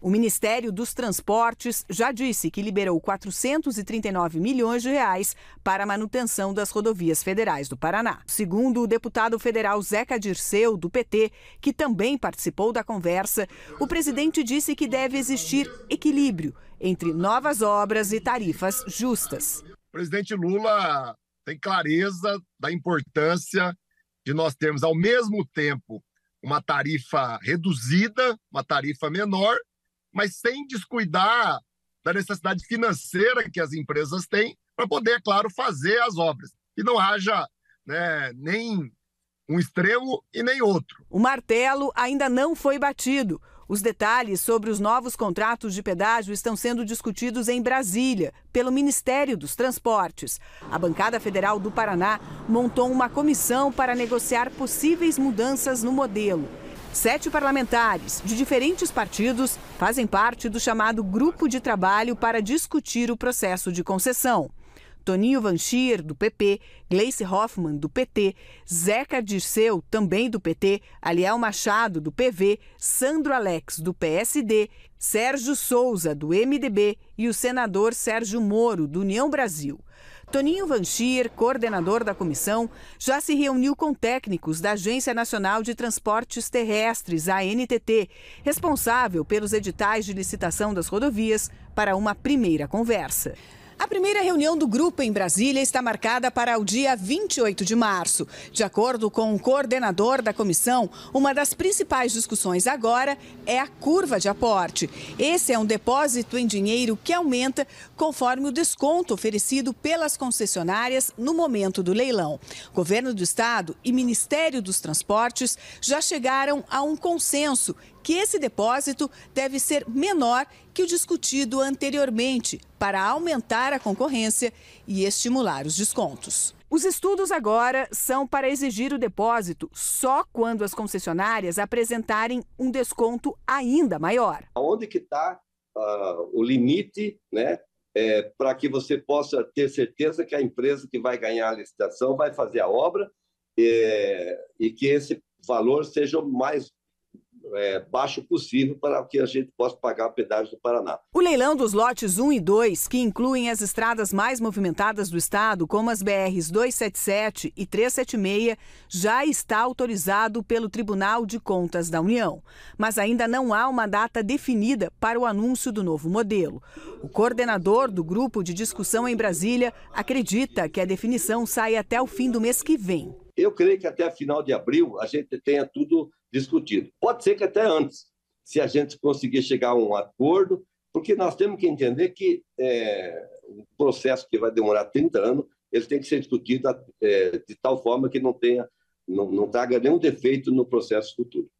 O Ministério dos Transportes já disse que liberou 439 milhões de reais para a manutenção das rodovias federais do Paraná. Segundo o deputado federal Zeca Dirceu, do PT, que também participou da conversa, o presidente disse que deve existir equilíbrio entre novas obras e tarifas justas. O presidente Lula tem clareza da importância de nós termos, ao mesmo tempo, uma tarifa reduzida, uma tarifa menor, mas sem descuidar da necessidade financeira que as empresas têm para poder, é claro, fazer as obras. E não haja né, nem um extremo e nem outro. O martelo ainda não foi batido. Os detalhes sobre os novos contratos de pedágio estão sendo discutidos em Brasília, pelo Ministério dos Transportes. A Bancada Federal do Paraná montou uma comissão para negociar possíveis mudanças no modelo. Sete parlamentares de diferentes partidos fazem parte do chamado Grupo de Trabalho para discutir o processo de concessão. Toninho Vanchir do PP, Gleice Hoffmann, do PT, Zeca Dirceu, também do PT, Aliel Machado, do PV, Sandro Alex, do PSD, Sérgio Souza, do MDB e o senador Sérgio Moro, do União Brasil. Toninho Vanchir, coordenador da comissão, já se reuniu com técnicos da Agência Nacional de Transportes Terrestres, ANTT, responsável pelos editais de licitação das rodovias, para uma primeira conversa. A primeira reunião do grupo em Brasília está marcada para o dia 28 de março. De acordo com o coordenador da comissão, uma das principais discussões agora é a curva de aporte. Esse é um depósito em dinheiro que aumenta conforme o desconto oferecido pelas concessionárias no momento do leilão. Governo do Estado e Ministério dos Transportes já chegaram a um consenso que esse depósito deve ser menor que o discutido anteriormente para aumentar a concorrência e estimular os descontos. Os estudos agora são para exigir o depósito só quando as concessionárias apresentarem um desconto ainda maior. Onde que está uh, ah, o limite né, é, para que você possa ter certeza que a empresa que vai ganhar a licitação vai fazer a obra é, e que esse valor seja o mais é, baixo possível para que a gente possa pagar o pedágio do Paraná. O leilão dos lotes 1 e 2, que incluem as estradas mais movimentadas do estado, como as BRs 277 e 376, já está autorizado pelo Tribunal de Contas da União. Mas ainda não há uma data definida para o anúncio do novo modelo. O coordenador do grupo de discussão em Brasília acredita que a definição sai até o fim do mês que vem. Eu creio que até final de abril a gente tenha tudo discutido. Pode ser que até antes, se a gente conseguir chegar a um acordo, porque nós temos que entender que é, o processo que vai demorar 30 anos, ele tem que ser discutido é, de tal forma que não tenha, não, não traga nenhum defeito no processo futuro.